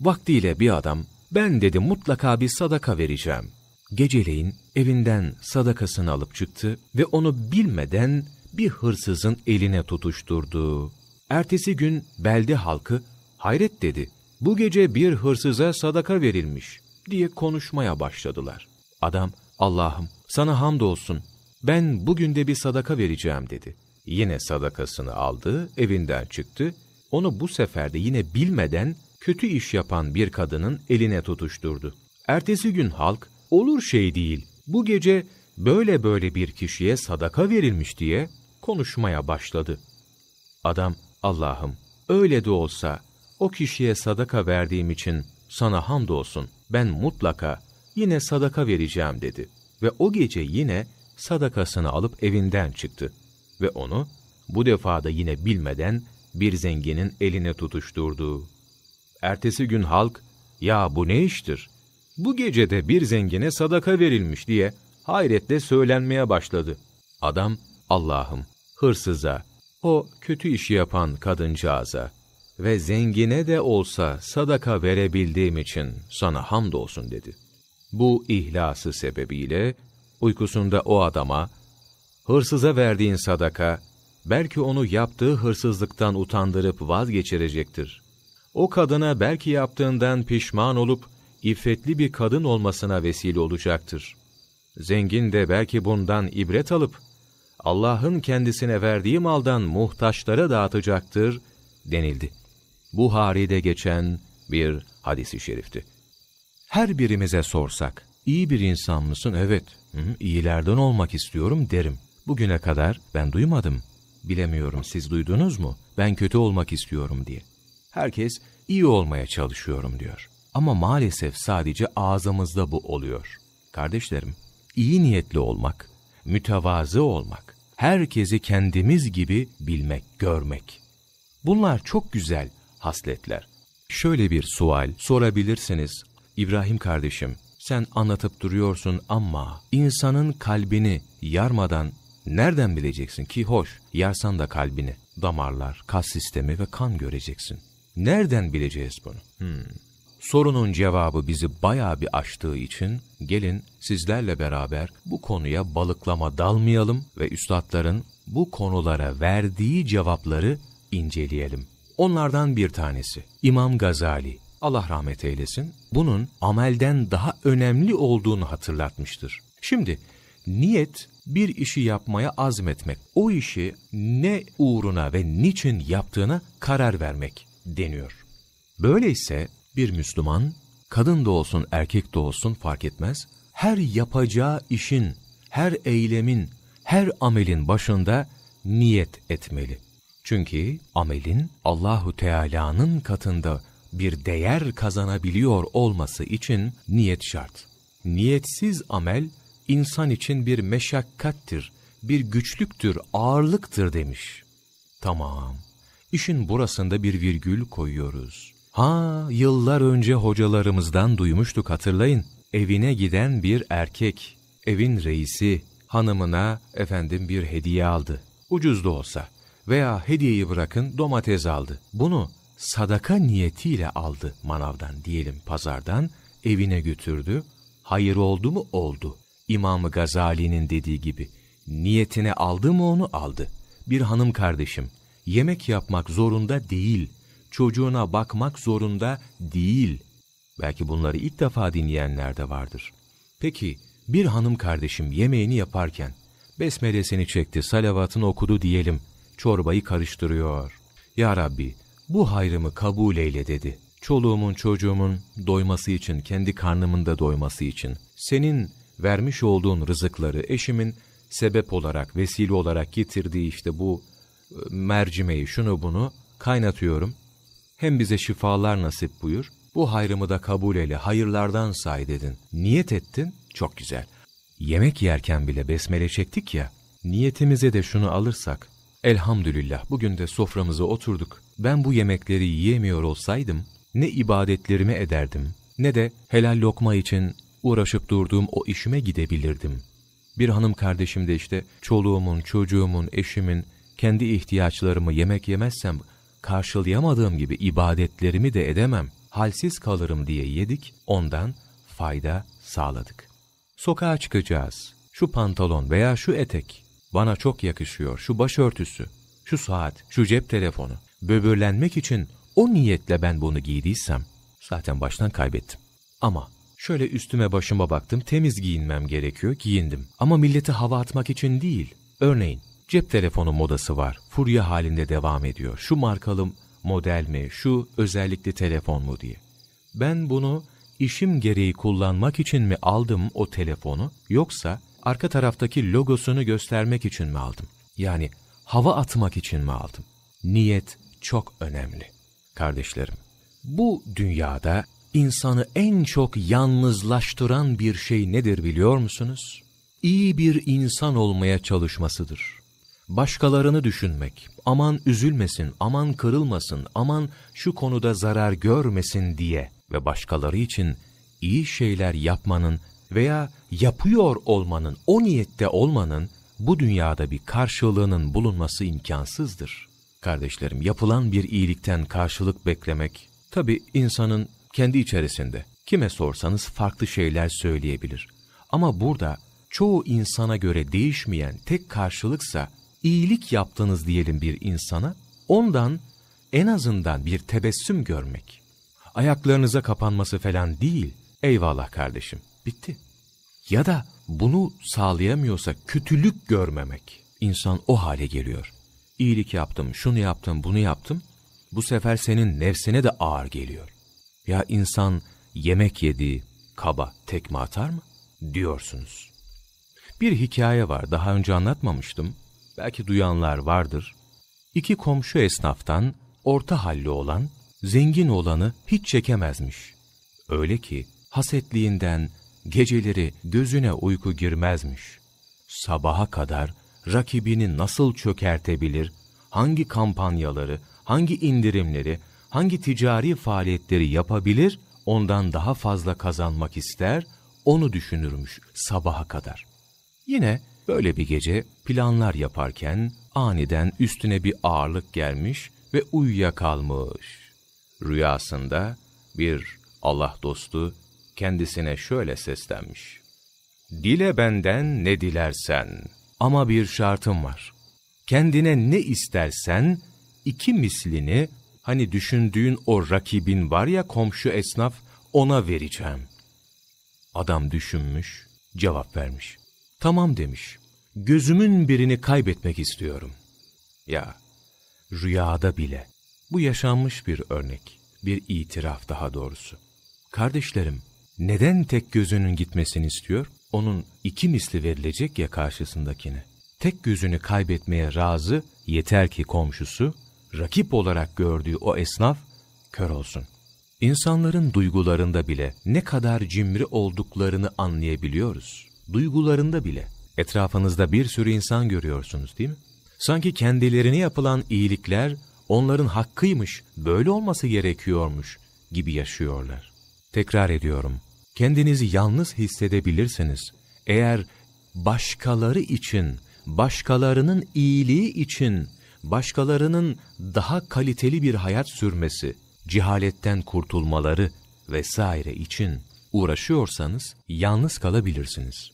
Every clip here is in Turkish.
Vaktiyle bir adam, ben dedi mutlaka bir sadaka vereceğim. Geceleyin evinden sadakasını alıp çıktı ve onu bilmeden bir hırsızın eline tutuşturdu. Ertesi gün belde halkı, hayret dedi, bu gece bir hırsıza sadaka verilmiş diye konuşmaya başladılar. Adam, Allah'ım sana hamdolsun, ben bugün de bir sadaka vereceğim dedi. Yine sadakasını aldı, evinden çıktı, onu bu sefer de yine bilmeden kötü iş yapan bir kadının eline tutuşturdu. Ertesi gün halk, olur şey değil, bu gece böyle böyle bir kişiye sadaka verilmiş diye konuşmaya başladı. Adam, Allah'ım öyle de olsa o kişiye sadaka verdiğim için sana hamdolsun ben mutlaka yine sadaka vereceğim dedi. Ve o gece yine sadakasını alıp evinden çıktı. Ve onu bu defa da yine bilmeden bir zenginin eline tutuşturdu. Ertesi gün halk, ''Ya bu ne iştir? Bu gecede bir zengine sadaka verilmiş.'' diye hayretle söylenmeye başladı. Adam, ''Allah'ım, hırsıza, o kötü işi yapan kadıncağıza ve zengine de olsa sadaka verebildiğim için sana hamdolsun.'' dedi. Bu ihlası sebebiyle uykusunda o adama, hırsıza verdiğin sadaka, belki onu yaptığı hırsızlıktan utandırıp vazgeçirecektir o kadına belki yaptığından pişman olup iffetli bir kadın olmasına vesile olacaktır. Zengin de belki bundan ibret alıp Allah'ın kendisine verdiği maldan muhtaçlara dağıtacaktır denildi. Buhari'de geçen bir hadisi şerifti. Her birimize sorsak, iyi bir insan mısın? Evet, hı, iyilerden olmak istiyorum derim. Bugüne kadar ben duymadım. Bilemiyorum siz duydunuz mu? Ben kötü olmak istiyorum diye. Herkes iyi olmaya çalışıyorum diyor. Ama maalesef sadece ağzımızda bu oluyor. Kardeşlerim, iyi niyetli olmak, mütevazı olmak, herkesi kendimiz gibi bilmek, görmek. Bunlar çok güzel hasletler. Şöyle bir sual sorabilirsiniz. İbrahim kardeşim, sen anlatıp duruyorsun ama insanın kalbini yarmadan nereden bileceksin ki hoş, yarsan da kalbini, damarlar, kas sistemi ve kan göreceksin. Nereden bileceğiz bunu? Hmm. Sorunun cevabı bizi bayağı bir aştığı için gelin sizlerle beraber bu konuya balıklama dalmayalım ve üstadların bu konulara verdiği cevapları inceleyelim. Onlardan bir tanesi İmam Gazali. Allah rahmet eylesin. Bunun amelden daha önemli olduğunu hatırlatmıştır. Şimdi niyet bir işi yapmaya azmetmek. O işi ne uğruna ve niçin yaptığına karar vermek deniyor. Böyleyse bir Müslüman, kadın da olsun erkek de olsun fark etmez, her yapacağı işin, her eylemin, her amelin başında niyet etmeli. Çünkü amelin Allahu Teala'nın katında bir değer kazanabiliyor olması için niyet şart. Niyetsiz amel insan için bir meşakkattir, bir güçlüktür, ağırlıktır demiş. Tamam, İşin burasında bir virgül koyuyoruz. Ha, yıllar önce hocalarımızdan duymuştuk hatırlayın. Evine giden bir erkek, evin reisi, hanımına efendim bir hediye aldı. Ucuz da olsa veya hediyeyi bırakın domates aldı. Bunu sadaka niyetiyle aldı manavdan diyelim pazardan, evine götürdü. Hayır oldu mu? Oldu. i̇mam Gazali'nin dediği gibi, niyetine aldı mı onu? Aldı. Bir hanım kardeşim, yemek yapmak zorunda değil, çocuğuna bakmak zorunda değil. Belki bunları ilk defa dinleyenler de vardır. Peki bir hanım kardeşim yemeğini yaparken besmelesini çekti, salavatını okudu diyelim, çorbayı karıştırıyor. Ya Rabbi bu hayrımı kabul eyle dedi. Çoluğumun çocuğumun doyması için, kendi karnımın da doyması için, senin vermiş olduğun rızıkları eşimin sebep olarak, vesile olarak getirdiği işte bu mercimeği, şunu bunu kaynatıyorum. Hem bize şifalar nasip buyur. Bu hayrımı da kabul eyle, hayırlardan say dedin. Niyet ettin, çok güzel. Yemek yerken bile besmele çektik ya, niyetimize de şunu alırsak, elhamdülillah bugün de soframıza oturduk. Ben bu yemekleri yiyemiyor olsaydım, ne ibadetlerimi ederdim, ne de helal lokma için uğraşıp durduğum o işime gidebilirdim. Bir hanım kardeşim de işte çoluğumun, çocuğumun, eşimin, kendi ihtiyaçlarımı yemek yemezsem karşılayamadığım gibi ibadetlerimi de edemem, halsiz kalırım diye yedik, ondan fayda sağladık. Sokağa çıkacağız. Şu pantolon veya şu etek bana çok yakışıyor, şu başörtüsü, şu saat, şu cep telefonu. Böbürlenmek için o niyetle ben bunu giydiysem zaten baştan kaybettim. Ama şöyle üstüme başıma baktım, temiz giyinmem gerekiyor, giyindim. Ama milleti hava atmak için değil. Örneğin Cep telefonu modası var. Furya halinde devam ediyor. Şu markalım model mi, şu özellikli telefon mu diye. Ben bunu işim gereği kullanmak için mi aldım o telefonu yoksa arka taraftaki logosunu göstermek için mi aldım? Yani hava atmak için mi aldım? Niyet çok önemli kardeşlerim. Bu dünyada insanı en çok yalnızlaştıran bir şey nedir biliyor musunuz? İyi bir insan olmaya çalışmasıdır başkalarını düşünmek, aman üzülmesin, aman kırılmasın, aman şu konuda zarar görmesin diye ve başkaları için iyi şeyler yapmanın veya yapıyor olmanın, o niyette olmanın bu dünyada bir karşılığının bulunması imkansızdır. Kardeşlerim, yapılan bir iyilikten karşılık beklemek, tabi insanın kendi içerisinde, kime sorsanız farklı şeyler söyleyebilir. Ama burada çoğu insana göre değişmeyen tek karşılıksa iyilik yaptınız diyelim bir insana, ondan en azından bir tebessüm görmek. Ayaklarınıza kapanması falan değil, eyvallah kardeşim, bitti. Ya da bunu sağlayamıyorsa kötülük görmemek. insan o hale geliyor. İyilik yaptım, şunu yaptım, bunu yaptım. Bu sefer senin nefsine de ağır geliyor. Ya insan yemek yedi, kaba tekme atar mı? Diyorsunuz. Bir hikaye var, daha önce anlatmamıştım belki duyanlar vardır. İki komşu esnaftan orta halli olan, zengin olanı hiç çekemezmiş. Öyle ki hasetliğinden geceleri gözüne uyku girmezmiş. Sabaha kadar rakibini nasıl çökertebilir, hangi kampanyaları, hangi indirimleri, hangi ticari faaliyetleri yapabilir, ondan daha fazla kazanmak ister, onu düşünürmüş sabaha kadar. Yine Böyle bir gece planlar yaparken aniden üstüne bir ağırlık gelmiş ve uyuyakalmış. Rüyasında bir Allah dostu kendisine şöyle seslenmiş. Dile benden ne dilersen ama bir şartım var. Kendine ne istersen iki mislini hani düşündüğün o rakibin var ya komşu esnaf ona vereceğim. Adam düşünmüş, cevap vermiş. Tamam demiş gözümün birini kaybetmek istiyorum. Ya, rüyada bile. Bu yaşanmış bir örnek, bir itiraf daha doğrusu. Kardeşlerim, neden tek gözünün gitmesini istiyor? Onun iki misli verilecek ya karşısındakine. Tek gözünü kaybetmeye razı, yeter ki komşusu, rakip olarak gördüğü o esnaf, kör olsun. İnsanların duygularında bile ne kadar cimri olduklarını anlayabiliyoruz. Duygularında bile. Etrafınızda bir sürü insan görüyorsunuz değil mi? Sanki kendilerine yapılan iyilikler onların hakkıymış, böyle olması gerekiyormuş gibi yaşıyorlar. Tekrar ediyorum, kendinizi yalnız hissedebilirsiniz. Eğer başkaları için, başkalarının iyiliği için, başkalarının daha kaliteli bir hayat sürmesi, cehaletten kurtulmaları vesaire için uğraşıyorsanız yalnız kalabilirsiniz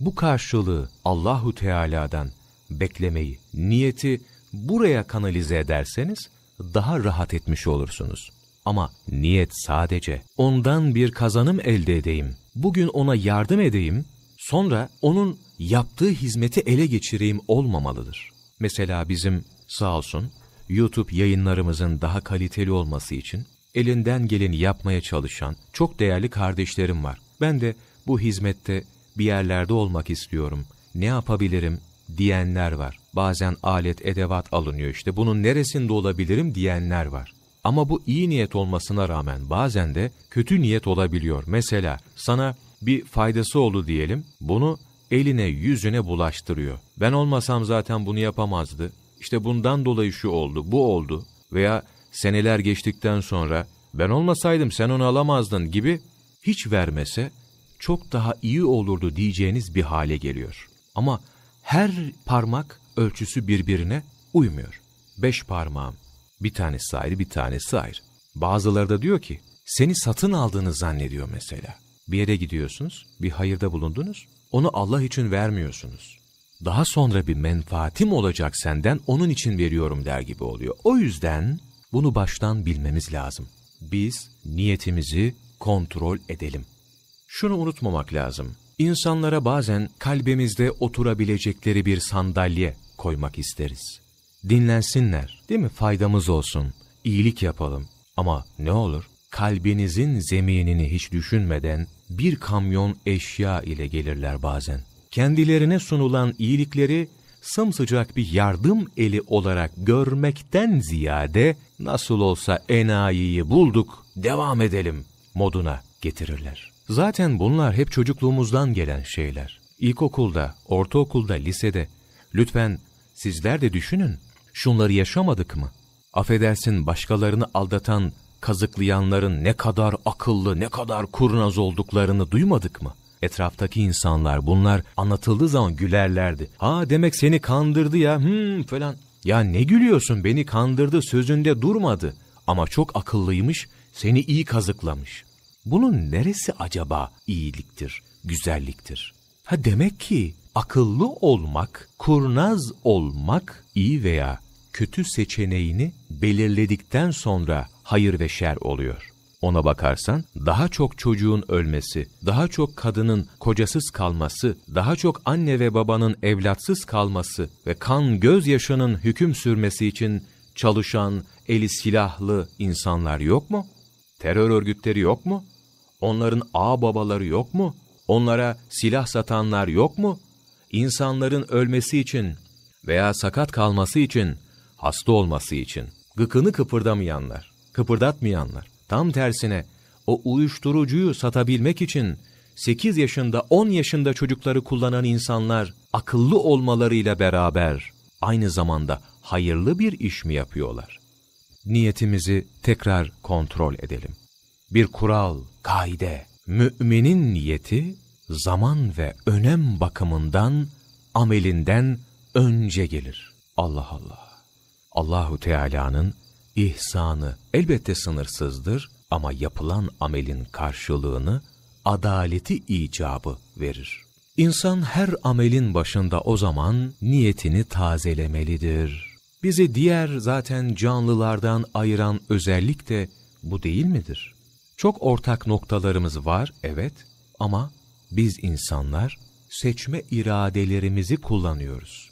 bu karşılığı Allahu Teala'dan beklemeyi, niyeti buraya kanalize ederseniz daha rahat etmiş olursunuz. Ama niyet sadece ondan bir kazanım elde edeyim, bugün ona yardım edeyim, sonra onun yaptığı hizmeti ele geçireyim olmamalıdır. Mesela bizim sağ olsun YouTube yayınlarımızın daha kaliteli olması için elinden geleni yapmaya çalışan çok değerli kardeşlerim var. Ben de bu hizmette bir yerlerde olmak istiyorum. Ne yapabilirim diyenler var. Bazen alet, edevat alınıyor işte. Bunun neresinde olabilirim diyenler var. Ama bu iyi niyet olmasına rağmen bazen de kötü niyet olabiliyor. Mesela sana bir faydası oldu diyelim. Bunu eline yüzüne bulaştırıyor. Ben olmasam zaten bunu yapamazdı. İşte bundan dolayı şu oldu, bu oldu veya seneler geçtikten sonra ben olmasaydım sen onu alamazdın gibi hiç vermese çok daha iyi olurdu diyeceğiniz bir hale geliyor. Ama her parmak ölçüsü birbirine uymuyor. Beş parmağım, bir tanesi ayrı bir tanesi ayrı. Bazıları da diyor ki, seni satın aldığını zannediyor mesela. Bir yere gidiyorsunuz, bir hayırda bulundunuz, onu Allah için vermiyorsunuz. Daha sonra bir menfaatim olacak senden, onun için veriyorum der gibi oluyor. O yüzden bunu baştan bilmemiz lazım. Biz niyetimizi kontrol edelim. Şunu unutmamak lazım. İnsanlara bazen kalbimizde oturabilecekleri bir sandalye koymak isteriz. Dinlensinler, değil mi? Faydamız olsun, iyilik yapalım. Ama ne olur? Kalbinizin zeminini hiç düşünmeden bir kamyon eşya ile gelirler bazen. Kendilerine sunulan iyilikleri sımsıcak bir yardım eli olarak görmekten ziyade nasıl olsa enayiyi bulduk, devam edelim moduna getirirler. Zaten bunlar hep çocukluğumuzdan gelen şeyler. İlkokulda, ortaokulda, lisede. Lütfen sizler de düşünün. Şunları yaşamadık mı? Affedersin başkalarını aldatan, kazıklayanların ne kadar akıllı, ne kadar kurnaz olduklarını duymadık mı? Etraftaki insanlar bunlar anlatıldığı zaman gülerlerdi. Ha demek seni kandırdı ya hmm falan. Ya ne gülüyorsun beni kandırdı sözünde durmadı. Ama çok akıllıymış, seni iyi kazıklamış. Bunun neresi acaba iyiliktir, güzelliktir? Ha demek ki akıllı olmak, kurnaz olmak iyi veya kötü seçeneğini belirledikten sonra hayır ve şer oluyor. Ona bakarsan daha çok çocuğun ölmesi, daha çok kadının kocasız kalması, daha çok anne ve babanın evlatsız kalması ve kan gözyaşının hüküm sürmesi için çalışan, eli silahlı insanlar yok mu? Terör örgütleri yok mu? Onların ağ babaları yok mu? Onlara silah satanlar yok mu? İnsanların ölmesi için veya sakat kalması için, hasta olması için, gıkını kıpırdamayanlar, kıpırdatmayanlar, tam tersine o uyuşturucuyu satabilmek için 8 yaşında 10 yaşında çocukları kullanan insanlar akıllı olmalarıyla beraber aynı zamanda hayırlı bir iş mi yapıyorlar? Niyetimizi tekrar kontrol edelim bir kural, kaide. Müminin niyeti zaman ve önem bakımından amelinden önce gelir. Allah Allah. Allahu Teala'nın ihsanı elbette sınırsızdır ama yapılan amelin karşılığını adaleti icabı verir. İnsan her amelin başında o zaman niyetini tazelemelidir. Bizi diğer zaten canlılardan ayıran özellik de bu değil midir? Çok ortak noktalarımız var, evet ama biz insanlar seçme iradelerimizi kullanıyoruz.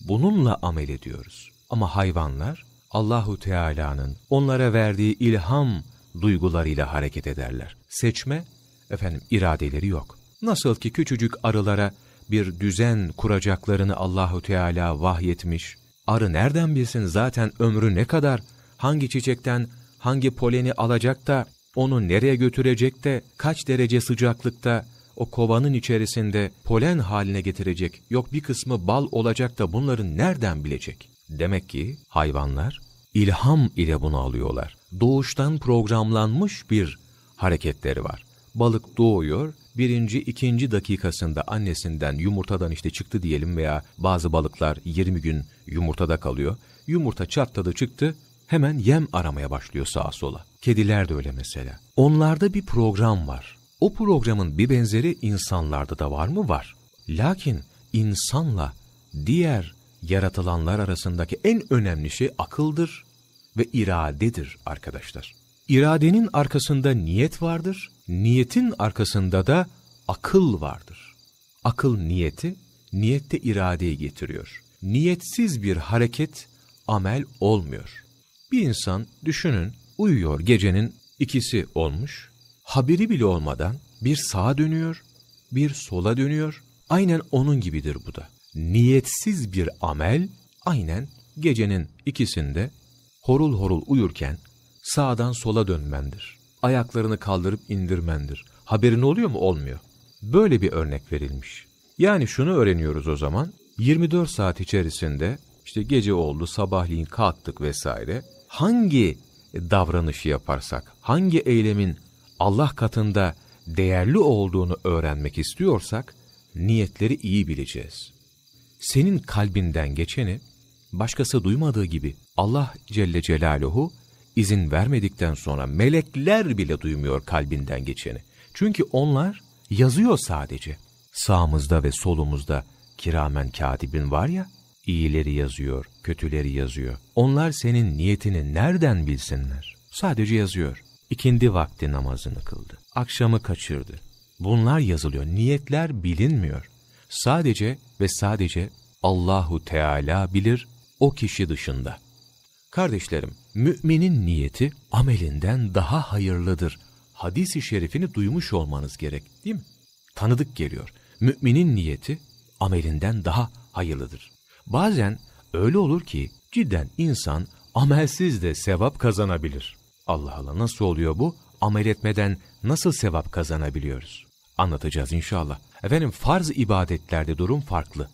Bununla amel ediyoruz. Ama hayvanlar Allahu Teala'nın onlara verdiği ilham duygularıyla hareket ederler. Seçme efendim iradeleri yok. Nasıl ki küçücük arılara bir düzen kuracaklarını Allahu Teala vahyetmiş. Arı nereden bilsin zaten ömrü ne kadar? Hangi çiçekten hangi poleni alacak da onu nereye götürecek de kaç derece sıcaklıkta o kovanın içerisinde polen haline getirecek, yok bir kısmı bal olacak da bunları nereden bilecek? Demek ki hayvanlar ilham ile bunu alıyorlar. Doğuştan programlanmış bir hareketleri var. Balık doğuyor, birinci, ikinci dakikasında annesinden yumurtadan işte çıktı diyelim veya bazı balıklar 20 gün yumurtada kalıyor. Yumurta çatladı çıktı, hemen yem aramaya başlıyor sağa sola. Kediler de öyle mesela. Onlarda bir program var. O programın bir benzeri insanlarda da var mı? Var. Lakin insanla diğer yaratılanlar arasındaki en önemli şey akıldır ve iradedir arkadaşlar. İradenin arkasında niyet vardır, niyetin arkasında da akıl vardır. Akıl niyeti, niyette iradeyi getiriyor. Niyetsiz bir hareket, amel olmuyor. Bir insan düşünün uyuyor gecenin ikisi olmuş. Haberi bile olmadan bir sağa dönüyor, bir sola dönüyor. Aynen onun gibidir bu da. Niyetsiz bir amel aynen gecenin ikisinde horul horul uyurken sağdan sola dönmendir. Ayaklarını kaldırıp indirmendir. Haberin oluyor mu? Olmuyor. Böyle bir örnek verilmiş. Yani şunu öğreniyoruz o zaman. 24 saat içerisinde işte gece oldu, sabahleyin kalktık vesaire. Hangi davranışı yaparsak, hangi eylemin Allah katında değerli olduğunu öğrenmek istiyorsak, niyetleri iyi bileceğiz. Senin kalbinden geçeni, başkası duymadığı gibi Allah Celle Celaluhu izin vermedikten sonra melekler bile duymuyor kalbinden geçeni. Çünkü onlar yazıyor sadece. Sağımızda ve solumuzda kiramen katibin var ya, İyileri yazıyor, kötüleri yazıyor. Onlar senin niyetini nereden bilsinler? Sadece yazıyor. İkindi vakti namazını kıldı. Akşamı kaçırdı. Bunlar yazılıyor. Niyetler bilinmiyor. Sadece ve sadece Allahu Teala bilir o kişi dışında. Kardeşlerim, müminin niyeti amelinden daha hayırlıdır. Hadis-i şerifini duymuş olmanız gerek değil mi? Tanıdık geliyor. Müminin niyeti amelinden daha hayırlıdır. Bazen öyle olur ki cidden insan amelsiz de sevap kazanabilir. Allah Allah nasıl oluyor bu? Amel etmeden nasıl sevap kazanabiliyoruz? Anlatacağız inşallah. Efendim farz ibadetlerde durum farklı.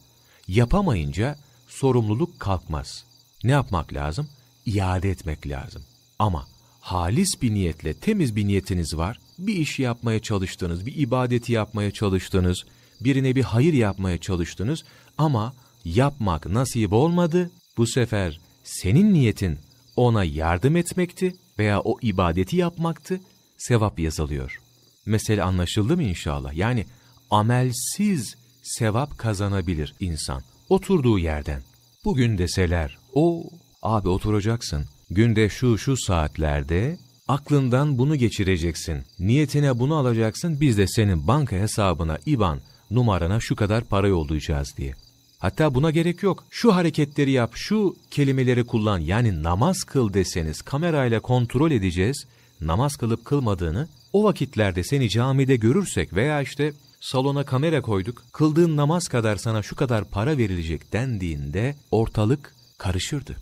Yapamayınca sorumluluk kalkmaz. Ne yapmak lazım? İade etmek lazım. Ama halis bir niyetle, temiz bir niyetiniz var, bir işi yapmaya çalıştınız, bir ibadeti yapmaya çalıştınız, birine bir hayır yapmaya çalıştınız ama yapmak nasip olmadı. Bu sefer senin niyetin ona yardım etmekti veya o ibadeti yapmaktı. Sevap yazılıyor. Mesele anlaşıldı mı inşallah? Yani amelsiz sevap kazanabilir insan oturduğu yerden. Bugün deseler, o abi oturacaksın. Günde şu şu saatlerde aklından bunu geçireceksin. Niyetine bunu alacaksın. Biz de senin banka hesabına, IBAN numarana şu kadar para yollayacağız diye. Hatta buna gerek yok. Şu hareketleri yap, şu kelimeleri kullan. Yani namaz kıl deseniz kamerayla kontrol edeceğiz. Namaz kılıp kılmadığını o vakitlerde seni camide görürsek veya işte salona kamera koyduk. Kıldığın namaz kadar sana şu kadar para verilecek dendiğinde ortalık karışırdı.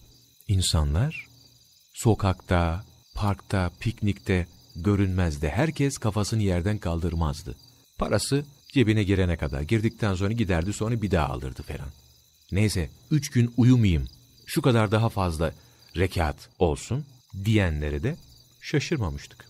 İnsanlar sokakta, parkta, piknikte görünmezdi. Herkes kafasını yerden kaldırmazdı. Parası Cebine girene kadar girdikten sonra giderdi sonra bir daha alırdı Ferhan. Neyse üç gün uyumayayım şu kadar daha fazla rekat olsun diyenlere de şaşırmamıştık.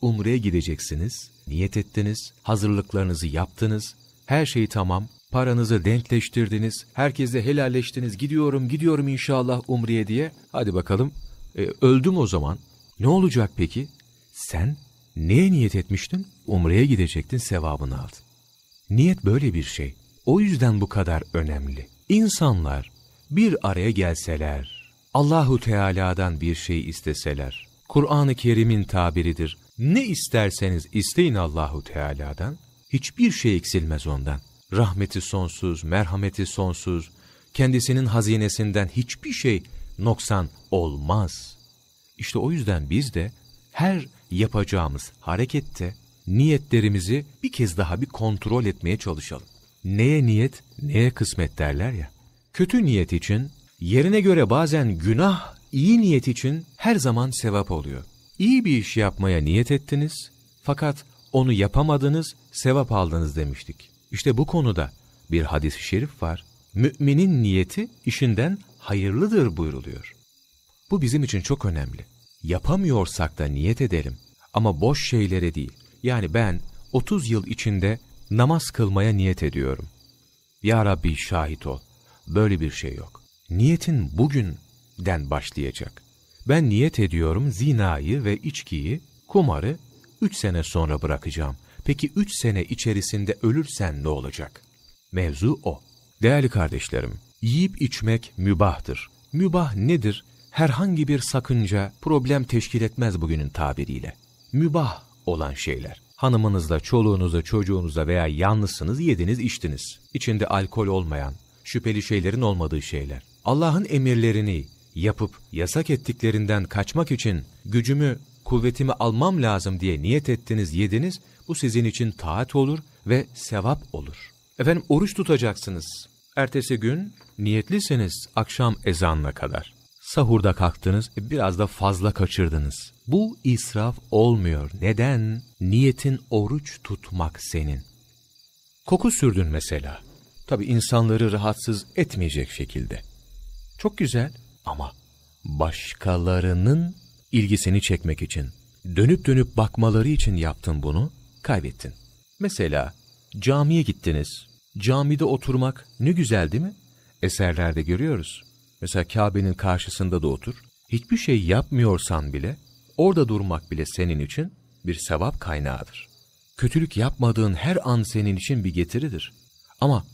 Umre'ye gideceksiniz, niyet ettiniz, hazırlıklarınızı yaptınız, her şey tamam, paranızı denkleştirdiniz, herkese helalleştiniz, gidiyorum gidiyorum inşallah Umre'ye diye. Hadi bakalım, e, öldüm o zaman. Ne olacak peki? Sen neye niyet etmiştin? Umre'ye gidecektin, sevabını aldın. Niyet böyle bir şey. O yüzden bu kadar önemli. İnsanlar bir araya gelseler, Allahu Teala'dan bir şey isteseler, Kur'an-ı Kerim'in tabiridir. Ne isterseniz isteyin Allahu Teala'dan, hiçbir şey eksilmez ondan. Rahmeti sonsuz, merhameti sonsuz, kendisinin hazinesinden hiçbir şey noksan olmaz. İşte o yüzden biz de her yapacağımız harekette niyetlerimizi bir kez daha bir kontrol etmeye çalışalım. Neye niyet, neye kısmet derler ya. Kötü niyet için, yerine göre bazen günah, iyi niyet için her zaman sevap oluyor. İyi bir iş yapmaya niyet ettiniz fakat onu yapamadınız, sevap aldınız demiştik. İşte bu konuda bir hadis-i şerif var. Müminin niyeti işinden hayırlıdır buyruluyor. Bu bizim için çok önemli. Yapamıyorsak da niyet edelim ama boş şeylere değil. Yani ben 30 yıl içinde namaz kılmaya niyet ediyorum. Ya Rabbi şahit ol. Böyle bir şey yok. Niyetin bugünden başlayacak. Ben niyet ediyorum zinayı ve içkiyi, kumarı 3 sene sonra bırakacağım. Peki 3 sene içerisinde ölürsen ne olacak? Mevzu o. Değerli kardeşlerim, yiyip içmek mübahtır. Mübah nedir? Herhangi bir sakınca, problem teşkil etmez bugünün tabiriyle. Mübah olan şeyler. Hanımınızla, çoluğunuza, çocuğunuza veya yalnızsınız yediniz içtiniz. İçinde alkol olmayan, şüpheli şeylerin olmadığı şeyler. Allah'ın emirlerini yapıp yasak ettiklerinden kaçmak için gücümü, kuvvetimi almam lazım diye niyet ettiniz, yediniz. Bu sizin için taat olur ve sevap olur. Efendim oruç tutacaksınız. Ertesi gün niyetliseniz akşam ezanına kadar. Sahurda kalktınız, e, biraz da fazla kaçırdınız. Bu israf olmuyor. Neden? Niyetin oruç tutmak senin. Koku sürdün mesela. Tabi insanları rahatsız etmeyecek şekilde. Çok güzel ama başkalarının ilgisini çekmek için, dönüp dönüp bakmaları için yaptın bunu, kaybettin. Mesela camiye gittiniz. Camide oturmak ne güzel değil mi? Eserlerde görüyoruz. Mesela Kabe'nin karşısında da otur. Hiçbir şey yapmıyorsan bile orada durmak bile senin için bir sevap kaynağıdır. Kötülük yapmadığın her an senin için bir getiridir. Ama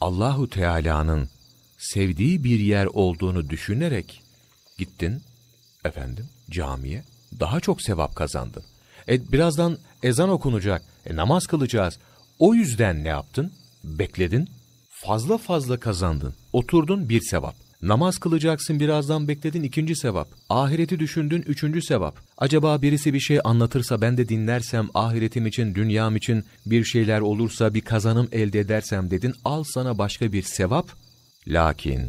Allahu Teala'nın sevdiği bir yer olduğunu düşünerek gittin efendim camiye daha çok sevap kazandın. E, birazdan ezan okunacak, e, namaz kılacağız. O yüzden ne yaptın? Bekledin, fazla fazla kazandın. Oturdun bir sevap. Namaz kılacaksın birazdan bekledin ikinci sevap. Ahireti düşündün üçüncü sevap. Acaba birisi bir şey anlatırsa ben de dinlersem ahiretim için, dünyam için bir şeyler olursa bir kazanım elde edersem dedin. Al sana başka bir sevap. Lakin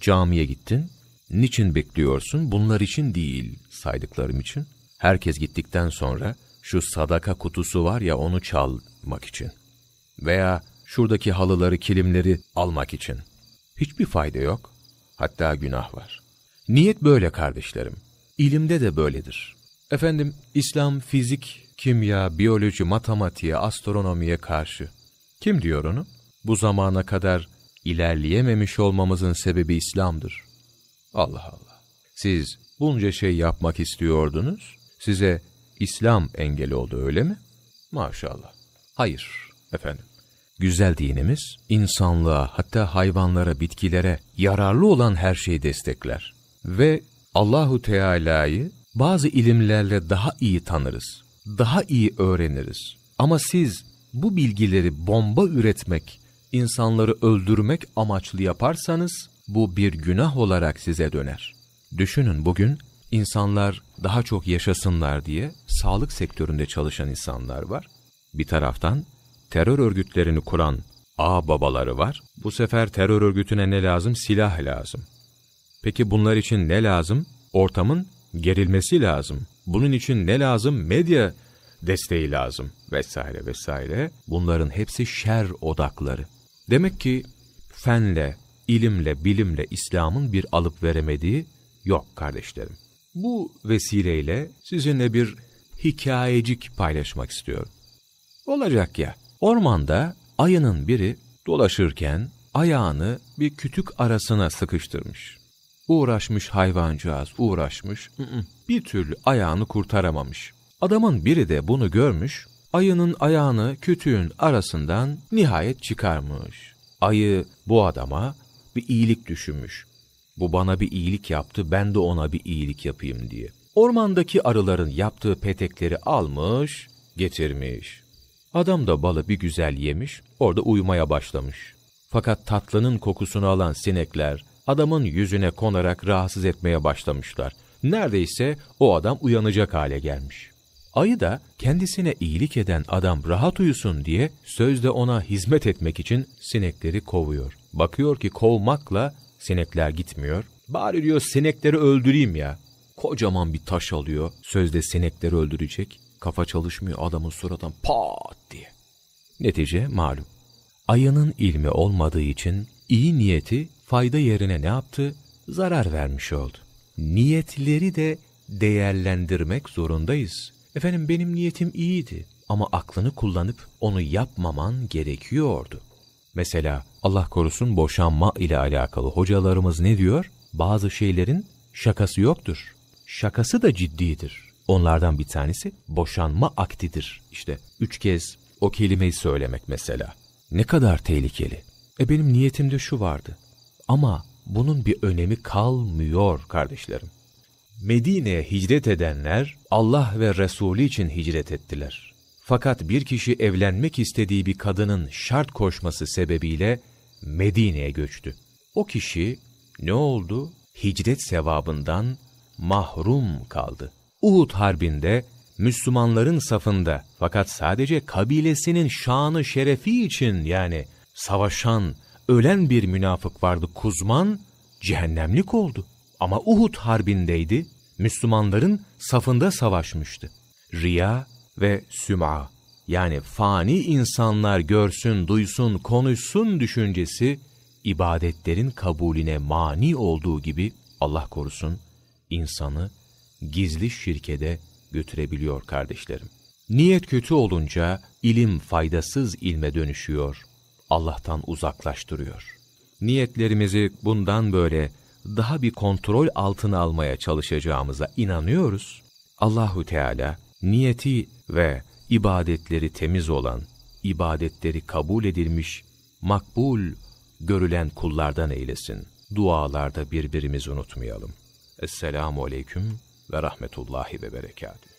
camiye gittin. Niçin bekliyorsun? Bunlar için değil saydıklarım için. Herkes gittikten sonra şu sadaka kutusu var ya onu çalmak için. Veya şuradaki halıları, kilimleri almak için. Hiçbir fayda yok hatta günah var. Niyet böyle kardeşlerim. ilimde de böyledir. Efendim, İslam fizik, kimya, biyoloji, matematiğe, astronomiye karşı. Kim diyor onu? Bu zamana kadar ilerleyememiş olmamızın sebebi İslam'dır. Allah Allah. Siz bunca şey yapmak istiyordunuz, size İslam engel oldu öyle mi? Maşallah. Hayır efendim. Güzel dinimiz, insanlığa hatta hayvanlara, bitkilere yararlı olan her şeyi destekler. Ve Allahu Teala'yı bazı ilimlerle daha iyi tanırız, daha iyi öğreniriz. Ama siz bu bilgileri bomba üretmek, insanları öldürmek amaçlı yaparsanız bu bir günah olarak size döner. Düşünün bugün insanlar daha çok yaşasınlar diye sağlık sektöründe çalışan insanlar var. Bir taraftan terör örgütlerini kuran ağ babaları var. Bu sefer terör örgütüne ne lazım? Silah lazım. Peki bunlar için ne lazım? Ortamın gerilmesi lazım. Bunun için ne lazım? Medya desteği lazım vesaire vesaire. Bunların hepsi şer odakları. Demek ki fenle, ilimle, bilimle İslam'ın bir alıp veremediği yok kardeşlerim. Bu vesileyle sizinle bir hikayecik paylaşmak istiyorum. Olacak ya. Ormanda ayının biri dolaşırken ayağını bir kütük arasına sıkıştırmış. Uğraşmış hayvancağız, uğraşmış, bir türlü ayağını kurtaramamış. Adamın biri de bunu görmüş, ayının ayağını kütüğün arasından nihayet çıkarmış. Ayı bu adama bir iyilik düşünmüş. Bu bana bir iyilik yaptı, ben de ona bir iyilik yapayım diye. Ormandaki arıların yaptığı petekleri almış, getirmiş. Adam da balı bir güzel yemiş, orada uyumaya başlamış. Fakat tatlının kokusunu alan sinekler adamın yüzüne konarak rahatsız etmeye başlamışlar. Neredeyse o adam uyanacak hale gelmiş. Ayı da kendisine iyilik eden adam rahat uyusun diye sözde ona hizmet etmek için sinekleri kovuyor. Bakıyor ki kovmakla sinekler gitmiyor. Bari diyor sinekleri öldüreyim ya. Kocaman bir taş alıyor. Sözde sinekleri öldürecek. Kafa çalışmıyor adamın suratına pat diye. Netice malum. Ayının ilmi olmadığı için iyi niyeti fayda yerine ne yaptı? Zarar vermiş oldu. Niyetleri de değerlendirmek zorundayız. Efendim benim niyetim iyiydi ama aklını kullanıp onu yapmaman gerekiyordu. Mesela Allah korusun boşanma ile alakalı hocalarımız ne diyor? Bazı şeylerin şakası yoktur. Şakası da ciddidir. Onlardan bir tanesi boşanma aktidir. İşte üç kez o kelimeyi söylemek mesela. Ne kadar tehlikeli. E benim niyetimde şu vardı. Ama bunun bir önemi kalmıyor kardeşlerim. Medine'ye hicret edenler Allah ve Resulü için hicret ettiler. Fakat bir kişi evlenmek istediği bir kadının şart koşması sebebiyle Medine'ye göçtü. O kişi ne oldu? Hicret sevabından mahrum kaldı. Uhud Harbi'nde Müslümanların safında fakat sadece kabilesinin şanı şerefi için yani savaşan, ölen bir münafık vardı Kuzman, cehennemlik oldu. Ama Uhud Harbi'ndeydi, Müslümanların safında savaşmıştı. Riya ve süma yani fani insanlar görsün, duysun, konuşsun düşüncesi ibadetlerin kabulüne mani olduğu gibi Allah korusun insanı gizli şirkede götürebiliyor kardeşlerim. Niyet kötü olunca ilim faydasız ilme dönüşüyor, Allah'tan uzaklaştırıyor. Niyetlerimizi bundan böyle daha bir kontrol altına almaya çalışacağımıza inanıyoruz. Allahu Teala niyeti ve ibadetleri temiz olan, ibadetleri kabul edilmiş, makbul görülen kullardan eylesin. Dualarda birbirimizi unutmayalım. Esselamu Aleyküm ve rahmetullahi ve berekatü.